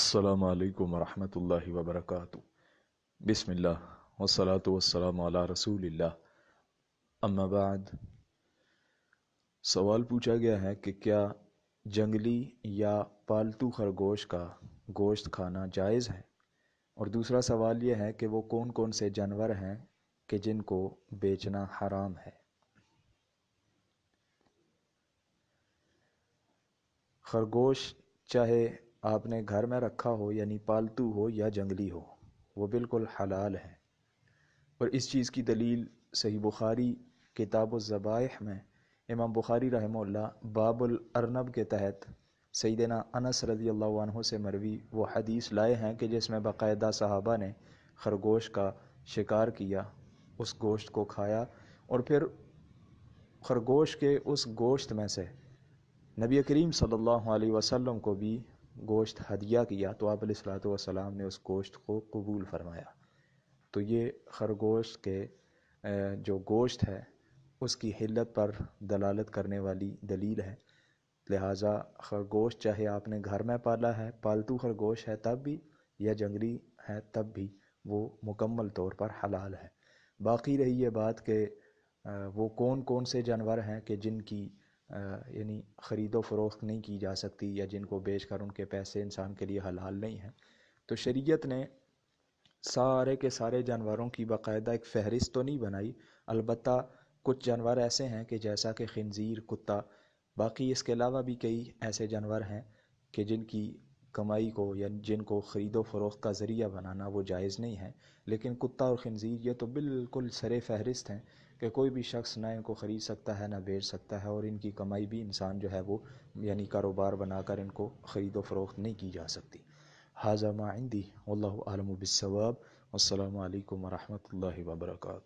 अल्लाम वरहमल वबरक बसमिल्ल वसलात वसलाम रसूल अम्माबाद सवाल पूछा गया है कि क्या जंगली या पालतू खरगोश का गोश्त खाना जायज़ है और दूसरा सवाल यह है कि वो कौन कौन से जानवर हैं कि जिनको बेचना हराम है खरगोश चाहे आपने घर में रखा हो यानी पालतू हो या जंगली हो वो बिल्कुल हलाल है और इस चीज़ की दलील सही बुखारी किताब ज़बाइह में इमाम बुखारी रहमल्ला बाबुल अरनब के तहत सईदना अनस रजी अल्लाह से मरवी वो हदीस लाए हैं कि जिसमें बाकायदा साहबा ने खरगोश का शिकार किया उस गोश्त को खाया और फिर खरगोश के उस गोश्त में से नबी करीम सल्लल्लाहु अलैहि वसल्लम को भी गोश्त हदिया किया तो आप सलाम ने उस गोश्त को कबूल फरमाया तो ये खरगोश के जो गोश्त है उसकी हिलत पर दलालत करने वाली दलील है लिहाजा खरगोश चाहे आपने घर में पाला है पालतू खरगोश है तब भी या जंगली है तब भी वो मुकम्मल तौर पर हलाल है बाकी रही ये बात कि वो कौन कौन से जानवर हैं कि जिनकी यानी ख़रीदो फरोख्त नहीं की जा सकती या जिनको बेच कर उनके पैसे इंसान के लिए हलाल नहीं हैं तो शरीयत ने सारे के सारे जानवरों की बाकायदा एक फहरिस्त तो नहीं बनाई अलबत् कुछ जानवर ऐसे हैं कि जैसा कि खनज़ीर कुत्ता बाकी इसके अलावा भी कई ऐसे जानवर हैं कि जिनकी कमाई को या जिनको ख़रीदो फरोख्त का ज़रिया बनाना वो जायज़ नहीं है लेकिन कुत्ता और खनज़ीर ये तो बिल्कुल सरे फहरिस्त हैं कि कोई भी शख्स ना इनको ख़रीद सकता है ना बेच सकता है और इनकी कमाई भी इंसान जो है वो यानी कारोबार बनाकर इनको ख़रीदो फरोख्त नहीं की जा सकती हाजा माइंदी आलम बिसवाब अल्लाम वरहमल वर्का